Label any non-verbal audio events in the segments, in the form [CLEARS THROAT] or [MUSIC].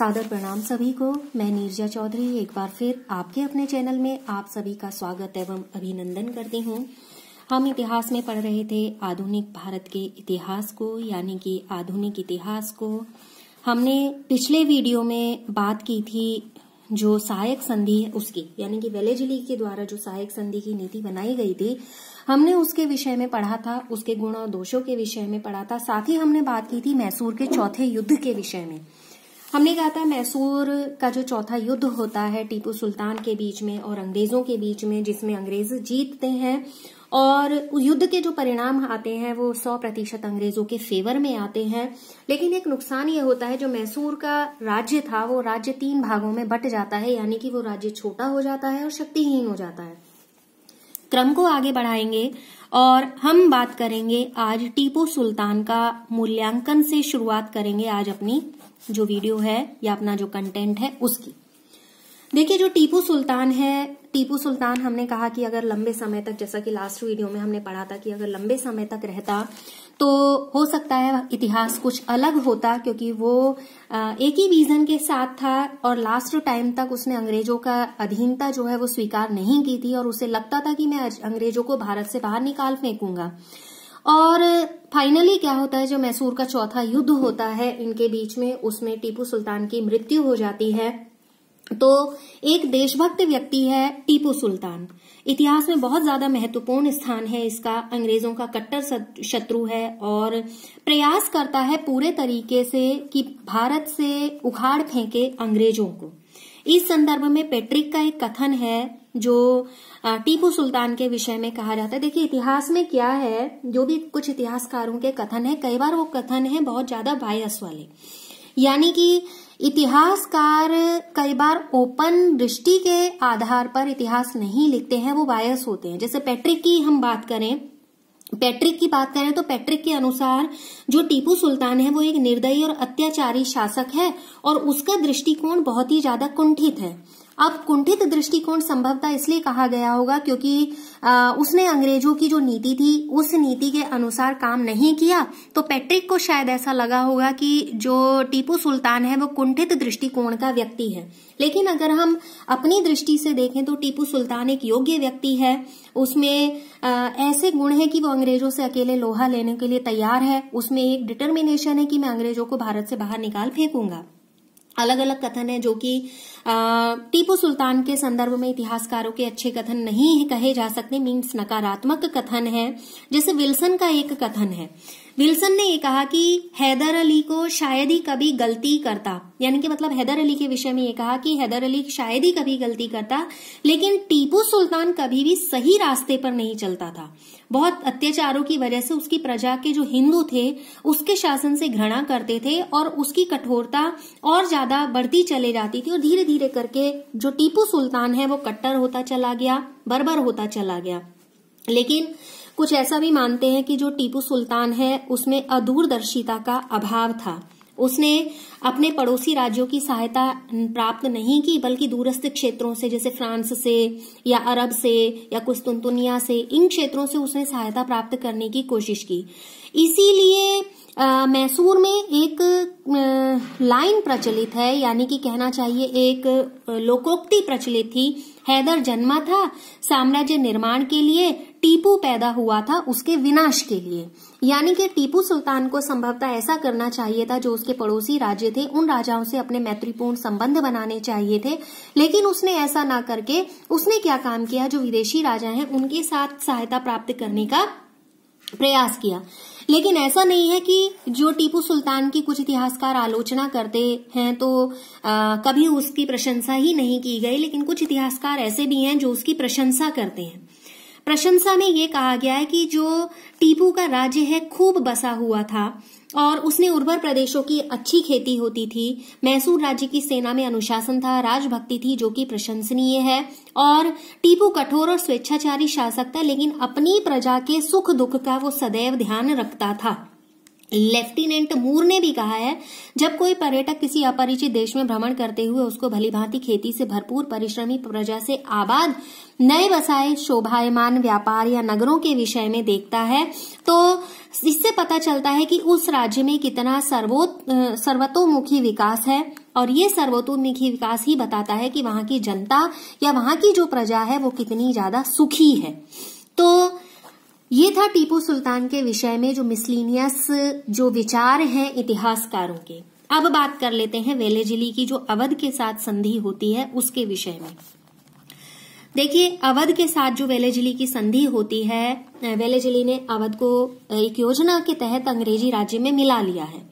सादर प्रणाम सभी को मैं नीरजा चौधरी एक बार फिर आपके अपने चैनल में आप सभी का स्वागत एवं अभिनंदन करती हूँ हम इतिहास में पढ़ रहे थे आधुनिक भारत के इतिहास को यानी कि आधुनिक इतिहास को हमने पिछले वीडियो में बात की थी जो सहायक संधि है उसकी यानी कि वेलेज लीग के द्वारा जो सहायक संधि की नीति बनाई गई थी हमने उसके विषय में पढ़ा था उसके गुण और दोषों के विषय में पढ़ा था साथ ही हमने बात की थी मैसूर के चौथे युद्ध के विषय में हमने कहा था मैसूर का जो चौथा युद्ध होता है टीपू सुल्तान के बीच में और अंग्रेजों के बीच में जिसमें अंग्रेज जीतते हैं और युद्ध के जो परिणाम आते हैं वो सौ प्रतिशत अंग्रेजों के फेवर में आते हैं लेकिन एक नुकसान ये होता है जो मैसूर का राज्य था वो राज्य तीन भागों में बट जाता है यानी कि वो राज्य छोटा हो जाता है और शक्तिहीन हो जाता है क्रम को आगे बढ़ाएंगे और हम बात करेंगे आज टीपू सुल्तान का मूल्यांकन से शुरुआत करेंगे आज अपनी जो वीडियो है या अपना जो कंटेंट है उसकी देखिए जो टीपू सुल्तान है टीपू सुल्तान हमने कहा कि अगर लंबे समय तक जैसा कि लास्ट वीडियो में हमने पढ़ा था कि अगर लंबे समय तक रहता तो हो सकता है इतिहास कुछ अलग होता क्योंकि वो एक ही विजन के साथ था और लास्ट टाइम तक उसने अंग्रेजों का अधीनता जो है वो स्वीकार नहीं की थी और उसे लगता था कि मैं अंग्रेजों को भारत से बाहर निकाल फेंकूंगा और फाइनली क्या होता है जो मैसूर का चौथा युद्ध होता है इनके बीच में उसमें टीपू सुल्तान की मृत्यु हो जाती है तो एक देशभक्त व्यक्ति है टीपू सुल्तान इतिहास में बहुत ज्यादा महत्वपूर्ण स्थान है इसका अंग्रेजों का कट्टर शत्रु है और प्रयास करता है पूरे तरीके से कि भारत से उखाड़ फेंके अंग्रेजों को इस संदर्भ में पेट्रिक का एक कथन है जो टीपू सुल्तान के विषय में कहा जाता है देखिए इतिहास में क्या है जो भी कुछ इतिहासकारों के कथन है कई बार वो कथन है बहुत ज्यादा बायस वाले यानी कि इतिहासकार कई बार ओपन दृष्टि के आधार पर इतिहास नहीं लिखते हैं वो बायस होते हैं जैसे पैट्रिक की हम बात करें पैट्रिक की बात करें तो पैट्रिक के अनुसार जो टीपू सुल्तान है वो एक निर्दयी और अत्याचारी शासक है और उसका दृष्टिकोण बहुत ही ज्यादा कुंठित है अब कुंठित दृष्टिकोण संभवतः इसलिए कहा गया होगा क्योंकि आ, उसने अंग्रेजों की जो नीति थी उस नीति के अनुसार काम नहीं किया तो पैट्रिक को शायद ऐसा लगा होगा कि जो टीपू सुल्तान है वो कुंठित दृष्टिकोण का व्यक्ति है लेकिन अगर हम अपनी दृष्टि से देखें तो टीपू सुल्तान एक योग्य व्यक्ति है उसमें आ, ऐसे गुण है कि वो अंग्रेजों से अकेले लोहा लेने के लिए तैयार है उसमें एक डिटर्मिनेशन है कि मैं अंग्रेजों को भारत से बाहर निकाल फेंकूंगा अलग अलग कथन है जो कि टीपू सुल्तान के संदर्भ में इतिहासकारों के अच्छे कथन नहीं कहे जा सकते मीन्स नकारात्मक कथन है जैसे विल्सन का एक कथन है विल्सन ने ये कहा कि हैदर अली को शायद ही कभी गलती करता यानी कि मतलब हैदर अली के विषय में ये कहा कि हैदर अली शायद ही कभी गलती करता लेकिन टीपू सुल्तान कभी भी सही रास्ते पर नहीं चलता था बहुत अत्याचारों की वजह से उसकी प्रजा के जो हिंदू थे उसके शासन से घृणा करते थे और उसकी कठोरता और ज्यादा बढ़ती चले जाती थी और धीरे धीरे करके जो टीपू सुल्तान है वो कट्टर होता चला गया बर्बर होता चला गया लेकिन कुछ ऐसा भी मानते हैं कि जो टीपू सुल्तान है उसमें अदूरदर्शिता का अभाव था उसने अपने पड़ोसी राज्यों की सहायता प्राप्त नहीं की बल्कि दूरस्थ क्षेत्रों से जैसे फ्रांस से या अरब से या कुस्तुनतुनिया से इन क्षेत्रों से उसने सहायता प्राप्त करने की कोशिश की इसीलिए मैसूर में एक लाइन प्रचलित है यानी कि कहना चाहिए एक लोकोक्ति प्रचलित थी हैदर जन्मा था साम्राज्य निर्माण के लिए टीपू पैदा हुआ था उसके विनाश के लिए यानी कि टीपू सुल्तान को संभवतः ऐसा करना चाहिए था जो उसके पड़ोसी राज्य थे उन राजाओं से अपने मैत्रीपूर्ण संबंध बनाने चाहिए थे लेकिन उसने ऐसा ना करके उसने क्या काम किया जो विदेशी राजा हैं उनके साथ सहायता प्राप्त करने का प्रयास किया लेकिन ऐसा नहीं है कि जो टीपू सुल्तान की कुछ इतिहासकार आलोचना करते हैं तो आ, कभी उसकी प्रशंसा ही नहीं की गई लेकिन कुछ इतिहासकार ऐसे भी हैं जो उसकी प्रशंसा करते हैं प्रशंसा में ये कहा गया है कि जो टीपू का राज्य है खूब बसा हुआ था और उसने उर्वर प्रदेशों की अच्छी खेती होती थी मैसूर राज्य की सेना में अनुशासन था राजभक्ति थी जो कि प्रशंसनीय है और टीपू कठोर और स्वेच्छाचारी शासक था लेकिन अपनी प्रजा के सुख दुख का वो सदैव ध्यान रखता था लेफ्टिनेंट मूर ने भी कहा है जब कोई पर्यटक किसी अपरिचित देश में भ्रमण करते हुए उसको भलीभांति खेती से भरपूर परिश्रमी प्रजा से आबाद नए बसाए शोभायमान व्यापार या नगरों के विषय में देखता है तो इससे पता चलता है कि उस राज्य में कितना सर्वो सर्वतोमुखी विकास है और ये सर्वतोमुखी विकास ही बताता है कि वहां की जनता या वहां की जो प्रजा है वो कितनी ज्यादा सुखी है तो ये था टीपू सुल्तान के विषय में जो मिसलिनियस जो विचार हैं इतिहासकारों के अब बात कर लेते हैं वेलेजिली की जो अवध के साथ संधि होती है उसके विषय में देखिए अवध के साथ जो वेलेजिली की संधि होती है वेलेजिली ने अवध को एक योजना के तहत अंग्रेजी राज्य में मिला लिया है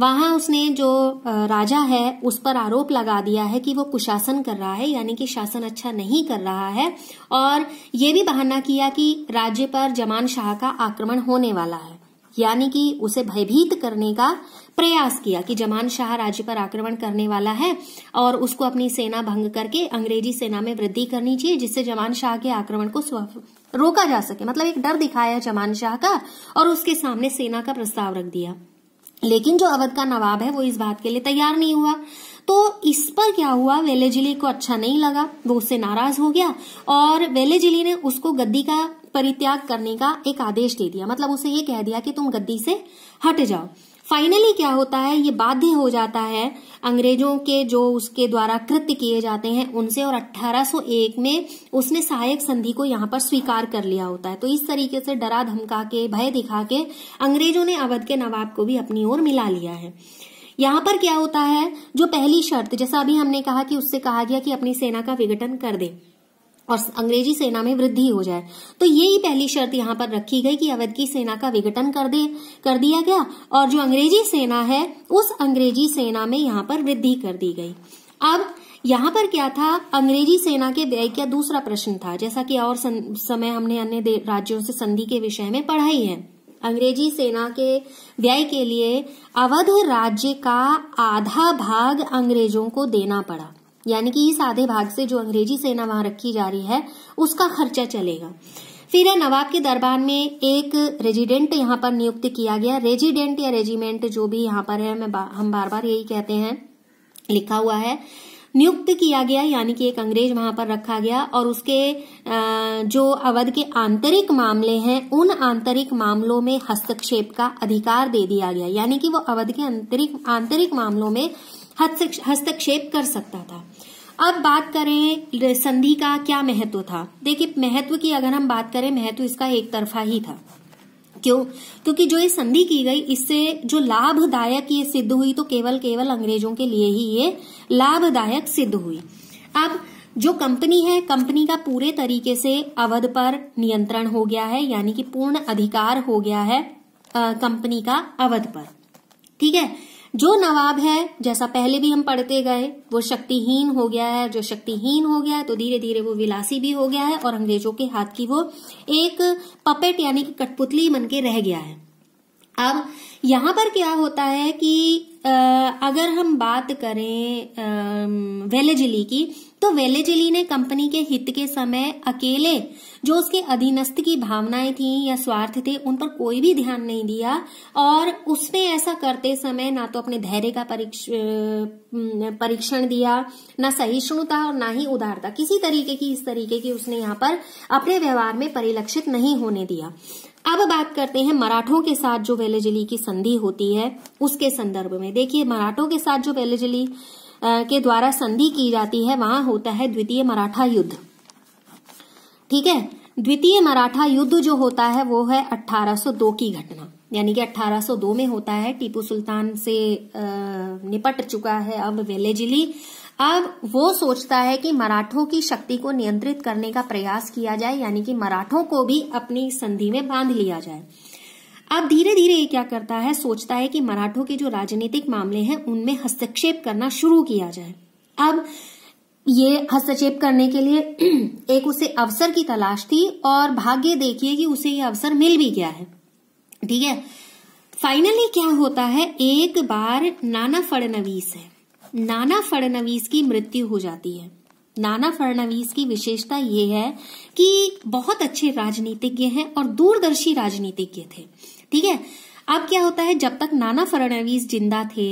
वहां उसने जो राजा है उस पर आरोप लगा दिया है कि वो कुशासन कर रहा है यानी कि शासन अच्छा नहीं कर रहा है और ये भी बहाना किया कि राज्य पर जमान शाह का आक्रमण होने वाला है यानी कि उसे भयभीत करने का प्रयास किया कि जमान शाह राज्य पर आक्रमण करने वाला है और उसको अपनी सेना भंग करके अंग्रेजी सेना में वृद्धि करनी चाहिए जिससे जमान शाह के आक्रमण को रोका जा सके मतलब एक डर दिखाया जमान शाह का और उसके सामने सेना का प्रस्ताव रख दिया लेकिन जो अवध का नवाब है वो इस बात के लिए तैयार नहीं हुआ तो इस पर क्या हुआ वेलेजिली को अच्छा नहीं लगा वो उससे नाराज हो गया और वेलेजिली ने उसको गद्दी का परित्याग करने का एक आदेश दे दिया मतलब उसे ये कह दिया कि तुम गद्दी से हट जाओ फाइनली क्या होता है ये बाध्य हो जाता है अंग्रेजों के जो उसके द्वारा कृत्य किए जाते हैं उनसे और 1801 में उसने सहायक संधि को यहाँ पर स्वीकार कर लिया होता है तो इस तरीके से डरा धमका के भय दिखा के अंग्रेजों ने अवध के नवाब को भी अपनी ओर मिला लिया है यहाँ पर क्या होता है जो पहली शर्त जैसा अभी हमने कहा कि उससे कहा गया कि अपनी सेना का विघटन कर दे और अंग्रेजी सेना में वृद्धि हो जाए तो यही पहली शर्त यहाँ पर रखी गई कि अवध की सेना का विघटन कर दे कर दिया गया और जो अंग्रेजी सेना है उस अंग्रेजी सेना में यहाँ पर वृद्धि कर दी गई अब यहाँ पर क्या था अंग्रेजी सेना के व्यय का दूसरा प्रश्न था जैसा कि और समय हमने अन्य राज्यों से संधि के विषय में पढ़ाई है अंग्रेजी सेना के व्यय के लिए अवध राज्य का आधा भाग अंग्रेजों को देना पड़ा यानी कि इस आधे भाग से जो अंग्रेजी सेना वहां रखी जा रही है उसका खर्चा चलेगा फिर है नवाब के दरबार में एक रेजिडेंट यहाँ पर नियुक्त किया गया रेजिडेंट या रेजिमेंट जो भी यहाँ पर है मैं बा, हम बार बार यही कहते हैं लिखा हुआ है नियुक्त किया गया यानी कि एक अंग्रेज वहां पर रखा गया और उसके जो अवध के आंतरिक मामले हैं उन आंतरिक मामलों में हस्तक्षेप का अधिकार दे दिया गया यानी कि वो अवध के आंतरिक आंतरिक मामलों में हस्तक्षेप कर सकता था अब बात करें संधि का क्या महत्व था देखिए महत्व की अगर हम बात करें महत्व इसका एक तरफा ही था क्यों क्योंकि जो ये संधि की गई इससे जो लाभदायक ये सिद्ध हुई तो केवल केवल अंग्रेजों के लिए ही ये लाभदायक सिद्ध हुई अब जो कंपनी है कंपनी का पूरे तरीके से अवध पर नियंत्रण हो गया है यानी कि पूर्ण अधिकार हो गया है कंपनी का अवध पर ठीक है जो नवाब है जैसा पहले भी हम पढ़ते गए वो शक्तिहीन हो गया है जो शक्तिहीन हो गया है तो धीरे धीरे वो विलासी भी हो गया है और अंग्रेजों के हाथ की वो एक पपेट यानी कि कठपुतली बन के रह गया है अब यहाँ पर क्या होता है कि आ, अगर हम बात करें वेलेजिली की तो वेलेजिली ने कंपनी के हित के समय अकेले जो उसके अधीनस्थ की भावनाएं थी या स्वार्थ थे उन पर कोई भी ध्यान नहीं दिया और उसने ऐसा करते समय ना तो अपने धैर्य का परीक्षण दिया ना सहिष्णुता और ना ही उदारता किसी तरीके की इस तरीके की उसने यहाँ पर अपने व्यवहार में परिलक्षित नहीं होने दिया अब बात करते हैं मराठों के साथ जो वेलेजली की संधि होती है उसके संदर्भ में देखिए मराठों के साथ जो वेलेजली के द्वारा संधि की जाती है वहां होता है द्वितीय मराठा युद्ध ठीक है द्वितीय मराठा युद्ध जो होता है वो है 1802 की घटना यानी कि 1802 में होता है टीपू सुल्तान से निपट चुका है अब वेलेजिली अब वो सोचता है कि मराठों की शक्ति को नियंत्रित करने का प्रयास किया जाए यानी कि मराठों को भी अपनी संधि में बांध लिया जाए अब धीरे धीरे ये क्या करता है सोचता है कि मराठों के जो राजनीतिक मामले हैं उनमें हस्तक्षेप करना शुरू किया जाए अब ये हस्तक्षेप करने के लिए [CLEARS THROAT] एक उसे अवसर की तलाश थी और भाग्य देखिए कि उसे ये अवसर मिल भी गया है ठीक है फाइनली क्या होता है एक बार नाना फडनवीस है नाना फडनवीस की मृत्यु हो जाती है नाना फडनवीस की विशेषता ये है कि बहुत अच्छे राजनीतिज्ञ हैं और दूरदर्शी राजनीतिज्ञ थे ठीक है अब क्या होता है जब तक नाना फडणवीस जिंदा थे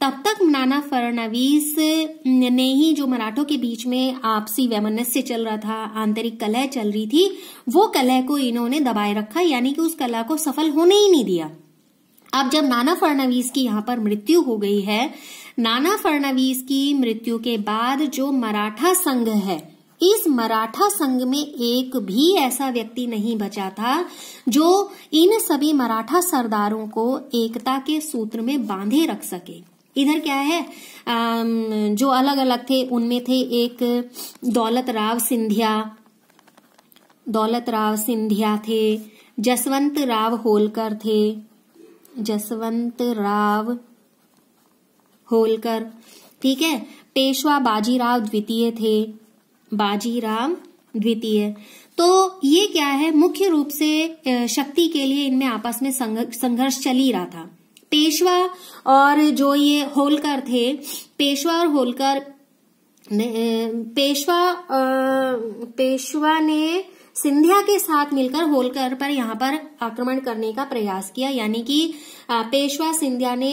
तब तक नाना फडणवीस ने ही जो मराठों के बीच में आपसी वैमनस्य चल रहा था आंतरिक कलह चल रही थी वो कलह को इन्होंने दबाए रखा यानी कि उस कला को सफल होने ही नहीं दिया अब जब नाना फडणवीस की यहां पर मृत्यु हो गई है नाना फडणवीस की मृत्यु के बाद जो मराठा संघ है इस मराठा संघ में एक भी ऐसा व्यक्ति नहीं बचा था जो इन सभी मराठा सरदारों को एकता के सूत्र में बांधे रख सके इधर क्या है जो अलग अलग थे उनमें थे एक दौलत राव सिंधिया दौलत राव सिंधिया थे जसवंत राव होलकर थे जसवंत राव होलकर ठीक है पेशवा बाजीराव द्वितीय थे बाजीराम द्वितीय तो ये क्या है मुख्य रूप से शक्ति के लिए इनमें आपस में संघर्ष चल ही रहा था पेशवा और जो ये होलकर थे पेशवा और होलकर ने, पेशवा पेशवा ने सिंधिया के साथ मिलकर होलकर पर यहाँ पर आक्रमण करने का प्रयास किया यानी कि पेशवा सिंधिया ने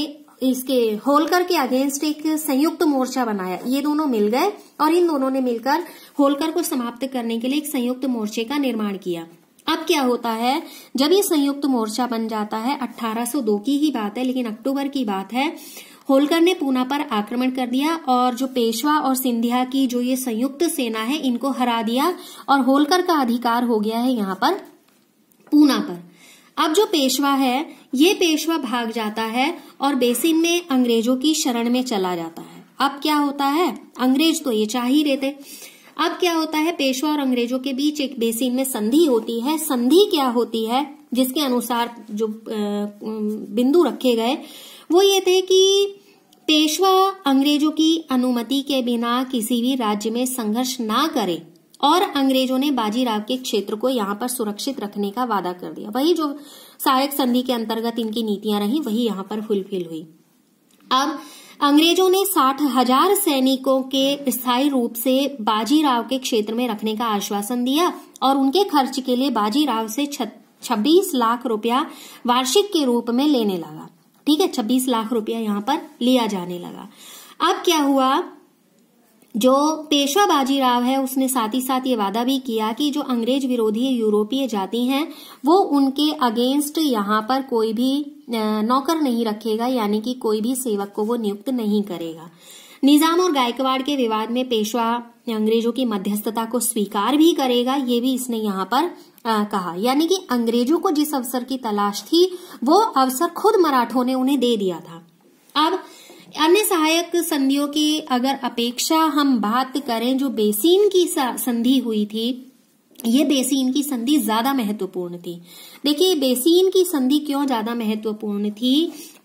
इसके होलकर के अगेंस्ट एक संयुक्त मोर्चा बनाया ये दोनों मिल गए और इन दोनों ने मिलकर होलकर को समाप्त करने के लिए एक संयुक्त मोर्चे का निर्माण किया अब क्या होता है जब ये संयुक्त मोर्चा बन जाता है 1802 की ही बात है लेकिन अक्टूबर की बात है होलकर ने पूना पर आक्रमण कर दिया और जो पेशवा और सिंधिया की जो ये संयुक्त सेना है इनको हरा दिया और होलकर का अधिकार हो गया है यहाँ पर पूना पर अब जो पेशवा है ये पेशवा भाग जाता है और बेसिन में अंग्रेजों की शरण में चला जाता है अब क्या होता है अंग्रेज तो ये चाह ही रहते अब क्या होता है पेशवा और अंग्रेजों के बीच एक बेसिन में संधि होती है संधि क्या होती है जिसके अनुसार जो बिंदु रखे गए वो ये थे कि पेशवा अंग्रेजों की अनुमति के बिना किसी भी राज्य में संघर्ष ना करे और अंग्रेजों ने बाजीराव के क्षेत्र को यहाँ पर सुरक्षित रखने का वादा कर दिया वही जो सहायक संधि के अंतर्गत इनकी नीतियां रही वही यहाँ पर फुलफिल हुई अब अंग्रेजों ने साठ हजार सैनिकों के स्थायी रूप से बाजीराव के क्षेत्र में रखने का आश्वासन दिया और उनके खर्च के लिए बाजीराव से छब्बीस लाख रुपया वार्षिक के रूप में लेने लगा ठीक है छब्बीस लाख रुपया यहाँ पर लिया जाने लगा अब क्या हुआ जो पेशवा बाजीराव है उसने साथ ही साथ ये वादा भी किया कि जो अंग्रेज विरोधी यूरोपीय जाति हैं वो उनके अगेंस्ट यहाँ पर कोई भी नौकर नहीं रखेगा यानी कि कोई भी सेवक को वो नियुक्त नहीं करेगा निजाम और गायकवाड़ के विवाद में पेशवा अंग्रेजों की मध्यस्थता को स्वीकार भी करेगा ये भी इसने यहाँ पर आ, कहा यानी कि अंग्रेजों को जिस अवसर की तलाश थी वो अवसर खुद मराठों ने उन्हें दे दिया था अब अन्य सहायक संधियों की अगर अपेक्षा हम बात करें जो बेसिन की संधि हुई थी ये बेसिन की संधि ज्यादा महत्वपूर्ण थी देखिए बेसिन की संधि क्यों ज्यादा महत्वपूर्ण थी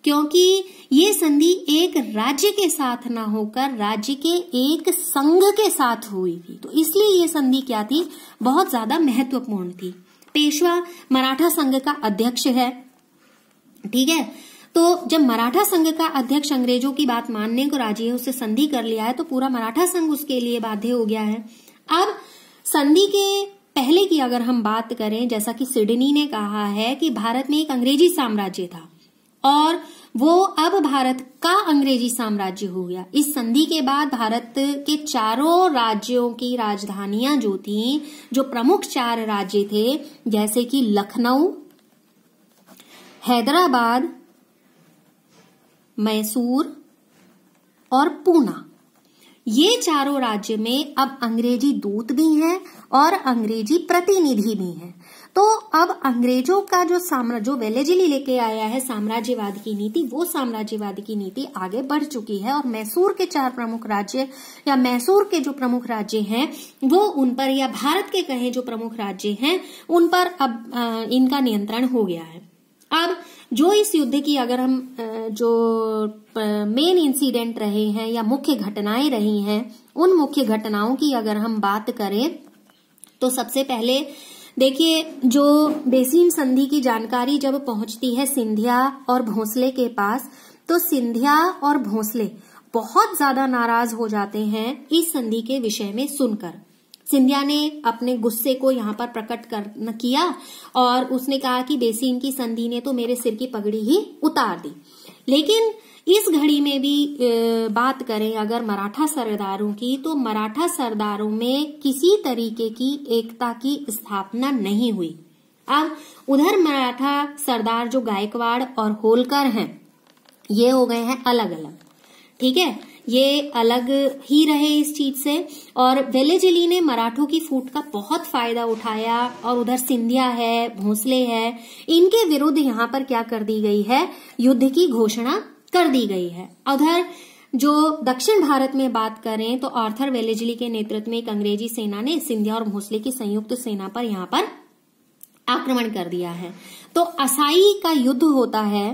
क्योंकि ये संधि एक राज्य के साथ ना होकर राज्य के एक संघ के साथ हुई थी तो इसलिए ये संधि क्या थी बहुत ज्यादा महत्वपूर्ण थी पेशवा मराठा संघ का अध्यक्ष है ठीक है तो जब मराठा संघ का अध्यक्ष अंग्रेजों की बात मानने को राजी है उसे संधि कर लिया है तो पूरा मराठा संघ उसके लिए बाध्य हो गया है अब संधि के पहले की अगर हम बात करें जैसा कि सिडनी ने कहा है कि भारत में एक अंग्रेजी साम्राज्य था और वो अब भारत का अंग्रेजी साम्राज्य हो गया इस संधि के बाद भारत के चारों राज्यों की राजधानियां जो थी जो प्रमुख चार राज्य थे जैसे कि लखनऊ हैदराबाद मैसूर और पूना ये चारों राज्य में अब अंग्रेजी दूत भी हैं और अंग्रेजी प्रतिनिधि भी हैं तो अब अंग्रेजों का जो साम्राज्य वेलेजिली लेके आया है साम्राज्यवाद की नीति वो साम्राज्यवाद की नीति आगे बढ़ चुकी है और मैसूर के चार प्रमुख राज्य या मैसूर के जो प्रमुख राज्य हैं वो उन पर या भारत के कहे जो प्रमुख राज्य हैं उन पर अब आ, इनका नियंत्रण हो गया है अब जो इस युद्ध की अगर हम जो मेन इंसिडेंट रहे हैं या मुख्य घटनाएं रही हैं उन मुख्य घटनाओं की अगर हम बात करें तो सबसे पहले देखिए जो बेसीम संधि की जानकारी जब पहुंचती है सिंधिया और भोसले के पास तो सिंधिया और भोसले बहुत ज्यादा नाराज हो जाते हैं इस संधि के विषय में सुनकर सिंधिया ने अपने गुस्से को यहाँ पर प्रकट कर किया और उसने कहा कि बेसिन की संधि ने तो मेरे सिर की पगड़ी ही उतार दी लेकिन इस घड़ी में भी बात करें अगर मराठा सरदारों की तो मराठा सरदारों में किसी तरीके की एकता की स्थापना नहीं हुई अब उधर मराठा सरदार जो गायकवाड़ और होलकर हैं ये हो गए हैं अलग अलग ठीक है ये अलग ही रहे इस चीज से और वेलेजिली ने मराठों की फूट का बहुत फायदा उठाया और उधर सिंधिया है भोसले है इनके विरुद्ध यहां पर क्या कर दी गई है युद्ध की घोषणा कर दी गई है उधर जो दक्षिण भारत में बात करें तो आर्थर वेलेजली के नेतृत्व में एक अंग्रेजी सेना ने सिंधिया और भोसले की संयुक्त सेना पर यहां पर आक्रमण कर दिया है तो असाई का युद्ध होता है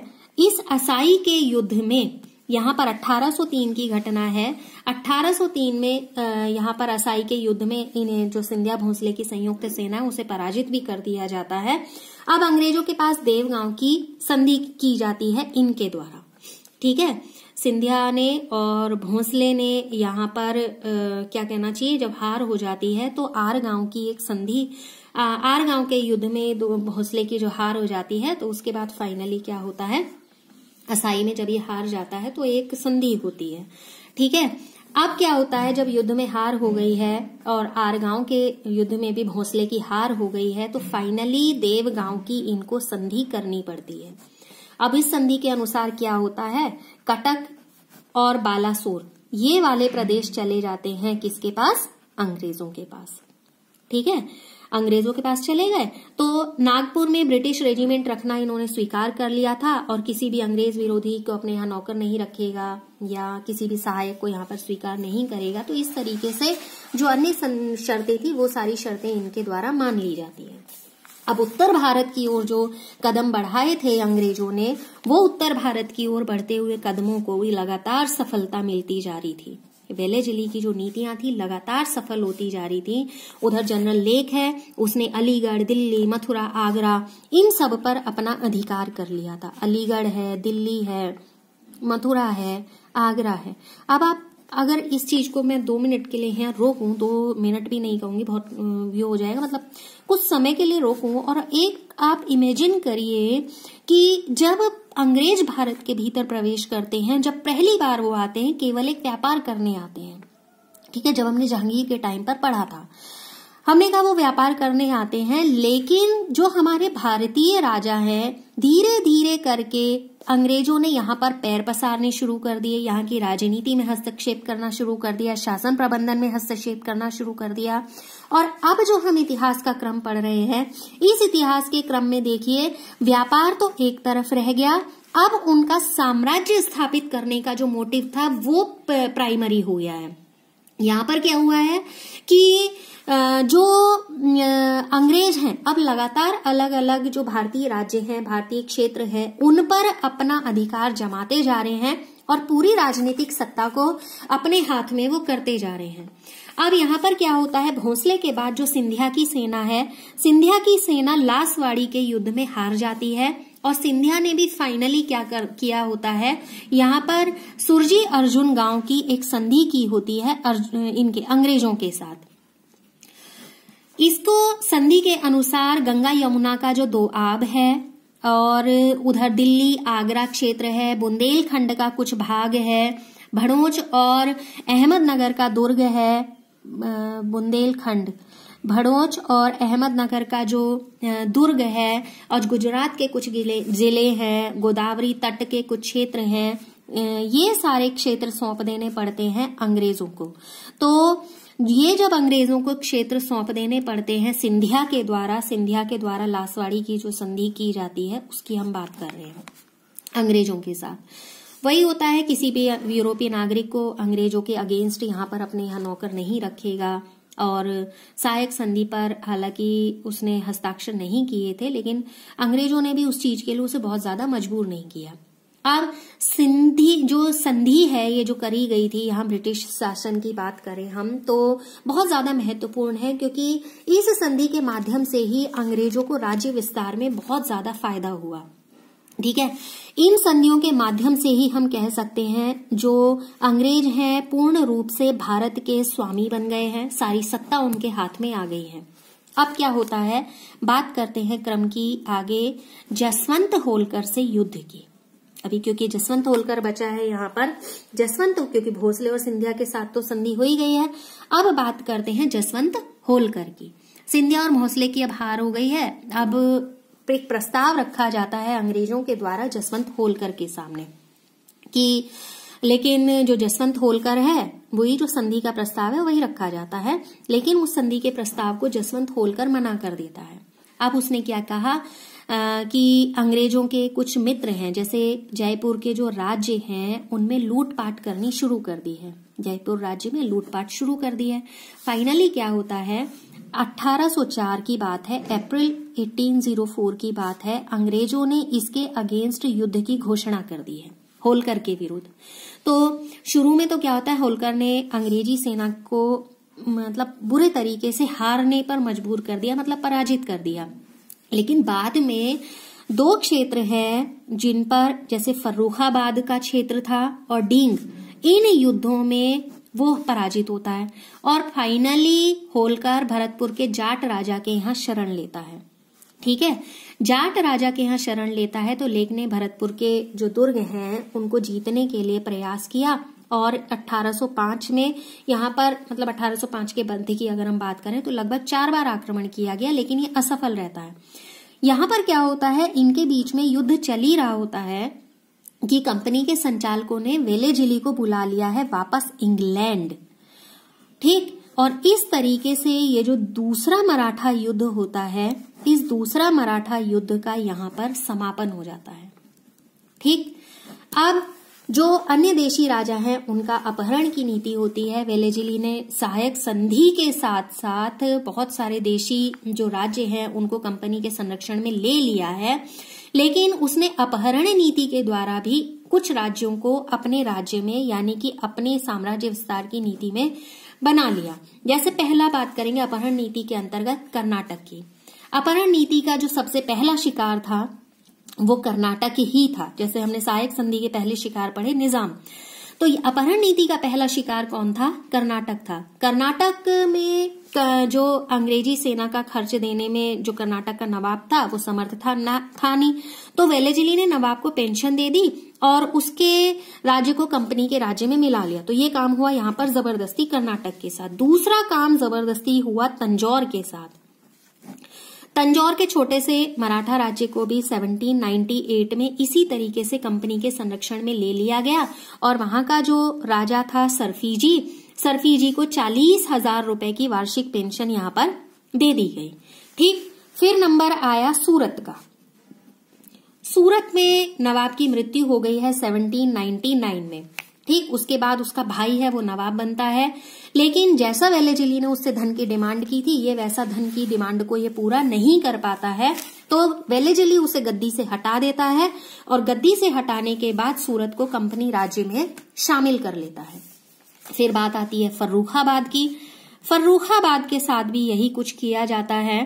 इस असाई के युद्ध में यहाँ पर 1803 की घटना है 1803 में यहाँ पर असाई के युद्ध में इन्हें जो सिंधिया भोसले की संयुक्त सेना है उसे पराजित भी कर दिया जाता है अब अंग्रेजों के पास देवगांव की संधि की जाती है इनके द्वारा ठीक है सिंधिया ने और भोसले ने यहाँ पर आ, क्या कहना चाहिए जब हार हो जाती है तो आर गांव की एक संधि आर गांव के युद्ध में दो भोसले की जो हार हो जाती है तो उसके बाद फाइनली क्या होता है कसाई में जब ये हार जाता है तो एक संधि होती है ठीक है अब क्या होता है जब युद्ध में हार हो गई है और आरगांव के युद्ध में भी भोसले की हार हो गई है तो फाइनली देवगांव की इनको संधि करनी पड़ती है अब इस संधि के अनुसार क्या होता है कटक और बालासोर ये वाले प्रदेश चले जाते हैं किसके पास अंग्रेजों के पास ठीक है अंग्रेजों के पास चले गए तो नागपुर में ब्रिटिश रेजिमेंट रखना इन्होंने स्वीकार कर लिया था और किसी भी अंग्रेज विरोधी को अपने यहाँ नौकर नहीं रखेगा या किसी भी सहायक को यहाँ पर स्वीकार नहीं करेगा तो इस तरीके से जो अन्य शर्तें थी वो सारी शर्तें इनके द्वारा मान ली जाती है अब उत्तर भारत की ओर जो कदम बढ़ाए थे अंग्रेजों ने वो उत्तर भारत की ओर बढ़ते हुए कदमों को भी लगातार सफलता मिलती जा रही थी वेले जिले की जो नीतियां थी लगातार सफल होती जा रही थी उधर जनरल लेक है उसने अलीगढ़ दिल्ली मथुरा आगरा इन सब पर अपना अधिकार कर लिया था अलीगढ़ है दिल्ली है मथुरा है आगरा है अब आप अगर इस चीज को मैं दो मिनट के लिए यहाँ रोकू दो मिनट भी नहीं कहूंगी बहुत ये हो जाएगा मतलब कुछ समय के लिए रोकू और एक आप इमेजिन करिए कि जब अंग्रेज भारत के भीतर प्रवेश करते हैं जब पहली बार वो आते हैं केवल एक व्यापार करने आते हैं ठीक है जब हमने जहांगीर के टाइम पर पढ़ा था हमने कहा वो व्यापार करने आते हैं लेकिन जो हमारे भारतीय राजा हैं धीरे धीरे करके अंग्रेजों ने यहाँ पर पैर पसारने शुरू कर दिए यहाँ की राजनीति में हस्तक्षेप करना शुरू कर दिया शासन प्रबंधन में हस्तक्षेप करना शुरू कर दिया और अब जो हम इतिहास का क्रम पढ़ रहे हैं इस इतिहास के क्रम में देखिए व्यापार तो एक तरफ रह गया अब उनका साम्राज्य स्थापित करने का जो मोटिव था वो प्राइमरी हो गया है यहाँ पर क्या हुआ है कि जो अंग्रेज हैं अब लगातार अलग अलग जो भारतीय राज्य हैं भारतीय क्षेत्र है उन पर अपना अधिकार जमाते जा रहे हैं और पूरी राजनीतिक सत्ता को अपने हाथ में वो करते जा रहे हैं अब यहाँ पर क्या होता है भोसले के बाद जो सिंधिया की सेना है सिंधिया की सेना लासवाड़ी के युद्ध में हार जाती है और सिंधिया ने भी फाइनली क्या कर, किया होता है यहाँ पर सुरजी अर्जुन गांव की एक संधि की होती है इनके अंग्रेजों के साथ इसको संधि के अनुसार गंगा यमुना का जो दो आब है और उधर दिल्ली आगरा क्षेत्र है बुंदेलखंड का कुछ भाग है भड़ोच और अहमदनगर का दुर्ग है बुंदेलखंड भड़ोच और अहमदनगर का जो दुर्ग है और गुजरात के कुछ जिले हैं गोदावरी तट के कुछ क्षेत्र हैं ये सारे क्षेत्र सौंप देने पड़ते हैं अंग्रेजों को तो ये जब अंग्रेजों को क्षेत्र सौंप देने पड़ते हैं सिंधिया के द्वारा सिंधिया के द्वारा लासवाड़ी की जो संधि की जाती है उसकी हम बात कर रहे हैं अंग्रेजों के साथ वही होता है किसी भी यूरोपीय नागरिक को अंग्रेजों के अगेंस्ट यहाँ पर अपने यहाँ नौकर नहीं रखेगा और सहायक संधि पर हालांकि उसने हस्ताक्षर नहीं किए थे लेकिन अंग्रेजों ने भी उस चीज के लिए उसे बहुत ज्यादा मजबूर नहीं किया और सिंधी जो संधि है ये जो करी गई थी यहाँ ब्रिटिश शासन की बात करें हम तो बहुत ज्यादा महत्वपूर्ण है क्योंकि इस संधि के माध्यम से ही अंग्रेजों को राज्य विस्तार में बहुत ज्यादा फायदा हुआ ठीक है इन संधियों के माध्यम से ही हम कह सकते हैं जो अंग्रेज हैं पूर्ण रूप से भारत के स्वामी बन गए हैं सारी सत्ता उनके हाथ में आ गई है अब क्या होता है बात करते हैं क्रम की आगे जसवंत होलकर से युद्ध की अभी क्योंकि जसवंत होलकर बचा है यहाँ पर जसवंत क्योंकि भोसले और सिंधिया के साथ तो संधि हो ही गई है अब बात करते हैं जसवंत होलकर की सिंधिया और भोसले की अब हार हो गई है अब एक प्रस्ताव रखा जाता है अंग्रेजों के द्वारा जसवंत होलकर के सामने कि लेकिन जो जसवंत होलकर है वही जो संधि का प्रस्ताव है वही रखा जाता है लेकिन उस संधि के प्रस्ताव को जसवंत होलकर मना कर देता है अब उसने क्या कहा आ, कि अंग्रेजों के कुछ मित्र हैं जैसे जयपुर के जो राज्य हैं उनमें लूटपाट करनी शुरू कर दी है जयपुर राज्य में लूटपाट शुरू कर दी है फाइनली क्या होता है 1804 की बात है अप्रैल 1804 की बात है अंग्रेजों ने इसके अगेंस्ट युद्ध की घोषणा कर दी है होलकर के विरुद्ध तो शुरू में तो क्या होता है होलकर ने अंग्रेजी सेना को मतलब बुरे तरीके से हारने पर मजबूर कर दिया मतलब पराजित कर दिया लेकिन बाद में दो क्षेत्र हैं जिन पर जैसे फर्रुखाबाद का क्षेत्र था और डींग इन युद्धों में वो पराजित होता है और फाइनली होलकर भरतपुर के जाट राजा के यहाँ शरण लेता है ठीक है जाट राजा के यहाँ शरण लेता है तो लेक ने भरतपुर के जो दुर्ग हैं उनको जीतने के लिए प्रयास किया और 1805 में यहाँ पर मतलब 1805 के बंधे की अगर हम बात करें तो लगभग चार बार आक्रमण किया गया लेकिन ये असफल रहता है यहाँ पर क्या होता है इनके बीच में युद्ध चल ही रहा होता है कि कंपनी के संचालकों ने जिली को बुला लिया है वापस इंग्लैंड ठीक और इस तरीके से ये जो दूसरा मराठा युद्ध होता है इस दूसरा मराठा युद्ध का यहां पर समापन हो जाता है ठीक अब जो अन्य देशी राजा हैं उनका अपहरण की नीति होती है वेलेजिली ने सहायक संधि के साथ साथ बहुत सारे देशी जो राज्य हैं उनको कंपनी के संरक्षण में ले लिया है लेकिन उसने अपहरण नीति के द्वारा भी कुछ राज्यों को अपने राज्य में यानी कि अपने साम्राज्य विस्तार की नीति में बना लिया जैसे पहला बात करेंगे अपहरण नीति के अंतर्गत कर्नाटक की अपहरण नीति का जो सबसे पहला शिकार था वो कर्नाटक ही था जैसे हमने सहायक संधि के पहले शिकार पढ़े निजाम तो अपहरण नीति का पहला शिकार कौन था कर्नाटक था कर्नाटक में जो अंग्रेजी सेना का खर्च देने में जो कर्नाटक का नवाब था वो समर्थ था ना था नहीं तो वेलेजिली ने नवाब को पेंशन दे दी और उसके राज्य को कंपनी के राज्य में मिला लिया तो ये काम हुआ यहाँ पर जबरदस्ती कर्नाटक के साथ दूसरा काम जबरदस्ती हुआ तंजौर के साथ तंजौर के छोटे से मराठा राज्य को भी 1798 में इसी तरीके से कंपनी के संरक्षण में ले लिया गया और वहां का जो राजा था सरफीजी सरफीजी को चालीस हजार रूपए की वार्षिक पेंशन यहां पर दे दी गई ठीक फिर नंबर आया सूरत का सूरत में नवाब की मृत्यु हो गई है 1799 में ठीक उसके बाद उसका भाई है वो नवाब बनता है लेकिन जैसा वेलेजिली ने उससे धन की डिमांड की थी ये वैसा धन की डिमांड को ये पूरा नहीं कर पाता है तो वेलेजिली उसे गद्दी से हटा देता है और गद्दी से हटाने के बाद सूरत को कंपनी राज्य में शामिल कर लेता है फिर बात आती है फर्रुखाबाद की फर्रुखाबाद के साथ भी यही कुछ किया जाता है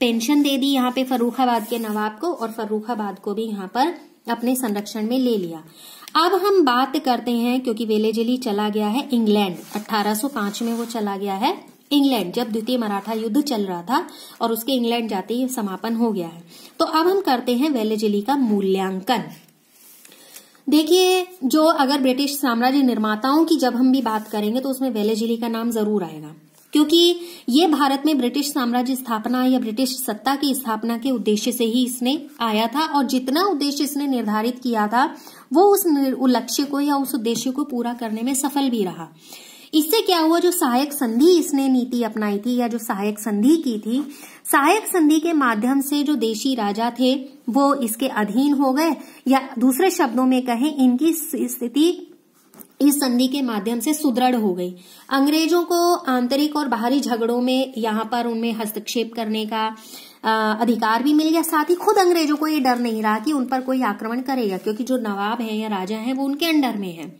पेंशन दे दी यहाँ पे फर्रूखाबाद के नवाब को और फर्रुखाबाद को भी यहाँ पर अपने संरक्षण में ले लिया अब हम बात करते हैं क्योंकि वेलेजली चला गया है इंग्लैंड 1805 में वो चला गया है इंग्लैंड जब द्वितीय मराठा युद्ध चल रहा था और उसके इंग्लैंड जाते ही समापन हो गया है तो अब हम करते हैं वेलेजली का मूल्यांकन देखिए जो अगर ब्रिटिश साम्राज्य निर्माताओं की जब हम भी बात करेंगे तो उसमें वेलेजली का नाम जरूर आएगा क्योंकि ये भारत में ब्रिटिश साम्राज्य स्थापना या ब्रिटिश सत्ता की स्थापना के उद्देश्य से ही इसने आया था और जितना उद्देश्य इसने निर्धारित किया था वो उस लक्ष्य को या उस उद्देश्य को पूरा करने में सफल भी रहा इससे क्या हुआ जो सहायक संधि इसने नीति अपनाई थी या जो सहायक संधि की थी सहायक संधि के माध्यम से जो देशी राजा थे वो इसके अधीन हो गए या दूसरे शब्दों में कहें इनकी स्थिति इस संधि के माध्यम से सुदृढ़ हो गई अंग्रेजों को आंतरिक और बाहरी झगड़ों में यहाँ पर उनमें हस्तक्षेप करने का अधिकार भी मिल गया साथ ही खुद अंग्रेजों को ये डर नहीं रहा कि उन पर कोई आक्रमण करेगा क्योंकि जो नवाब हैं या राजा हैं वो उनके अंडर में हैं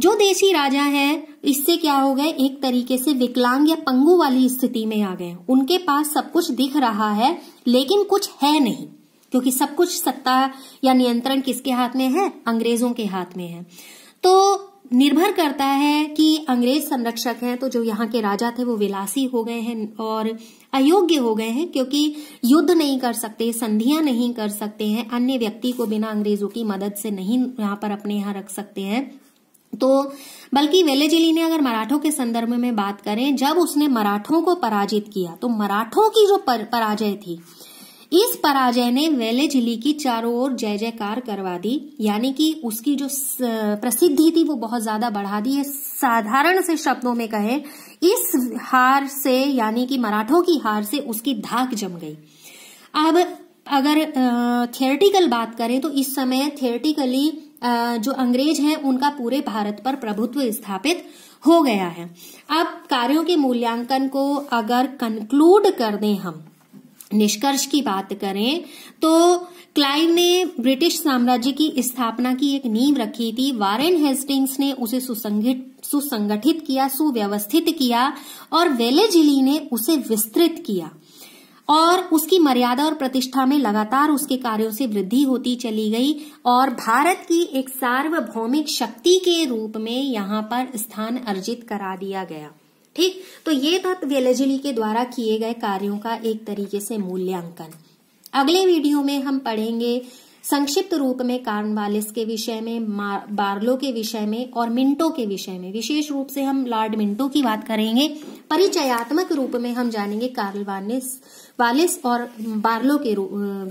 जो देशी राजा हैं इससे क्या हो गए एक तरीके से विकलांग या पंगु वाली स्थिति में आ गए उनके पास सब कुछ दिख रहा है लेकिन कुछ है नहीं क्योंकि सब कुछ सत्ता या नियंत्रण किसके हाथ में है अंग्रेजों के हाथ में है तो निर्भर करता है कि अंग्रेज संरक्षक हैं तो जो यहाँ के राजा थे वो विलासी हो गए हैं और अयोग्य हो गए हैं क्योंकि युद्ध नहीं कर सकते संधियां नहीं कर सकते हैं अन्य व्यक्ति को बिना अंग्रेजों की मदद से नहीं यहाँ पर अपने यहाँ रख सकते हैं तो बल्कि वेलेजिली ने अगर मराठों के संदर्भ में बात करें जब उसने मराठों को पराजित किया तो मराठों की जो पर, पराजय थी इस पराजय ने झिली की चारों ओर जय जयकार करवा दी यानी कि उसकी जो प्रसिद्धि थी वो बहुत ज्यादा बढ़ा दी है साधारण से शब्दों में कहे इस हार से यानी कि मराठों की हार से उसकी धाक जम गई अब अगर थियरटिकल बात करें तो इस समय थियरटिकली जो अंग्रेज हैं उनका पूरे भारत पर प्रभुत्व स्थापित हो गया है अब कार्यों के मूल्यांकन को अगर कंक्लूड कर दें हम निष्कर्ष की बात करें तो क्लाइव ने ब्रिटिश साम्राज्य की स्थापना की एक नींव रखी थी वारेन हेस्टिंग्स ने उसे सुसंगठित सुसंगठित किया सुव्यवस्थित किया और वेलेजिली ने उसे विस्तृत किया और उसकी मर्यादा और प्रतिष्ठा में लगातार उसके कार्यों से वृद्धि होती चली गई और भारत की एक सार्वभौमिक शक्ति के रूप में यहां पर स्थान अर्जित करा दिया गया ठीक तो ये था वेलजली के द्वारा किए गए कार्यों का एक तरीके से मूल्यांकन अगले वीडियो में हम पढ़ेंगे संक्षिप्त रूप में कार्नवालिस के विषय में बार्लो के विषय में और मिंटो के विषय में विशेष रूप से हम लॉर्ड मिंटो की बात करेंगे परिचयात्मक रूप में हम जानेंगे कार्लवानिस वालिस और बार्लो के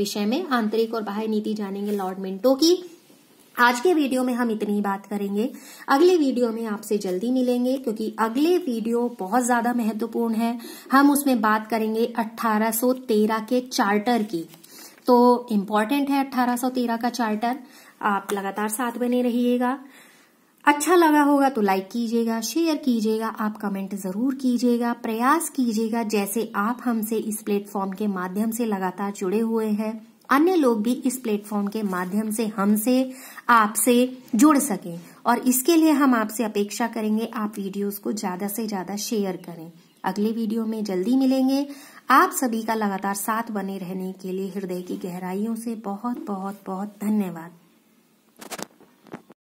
विषय में आंतरिक और बाह्य नीति जानेंगे लॉर्ड मिंटो की आज के वीडियो में हम इतनी बात करेंगे अगले वीडियो में आपसे जल्दी मिलेंगे क्योंकि अगले वीडियो बहुत ज्यादा महत्वपूर्ण है हम उसमें बात करेंगे 1813 के चार्टर की तो इम्पॉर्टेंट है 1813 का चार्टर आप लगातार साथ बने रहिएगा अच्छा लगा होगा तो लाइक कीजिएगा शेयर कीजिएगा आप कमेंट जरूर कीजिएगा प्रयास कीजिएगा जैसे आप हमसे इस प्लेटफॉर्म के माध्यम से लगातार जुड़े हुए हैं अन्य लोग भी इस प्लेटफॉर्म के माध्यम से हमसे आपसे जुड़ सकें और इसके लिए हम आपसे अपेक्षा करेंगे आप वीडियोस को ज्यादा से ज्यादा शेयर करें अगले वीडियो में जल्दी मिलेंगे आप सभी का लगातार साथ बने रहने के लिए हृदय की गहराइयों से बहुत बहुत बहुत धन्यवाद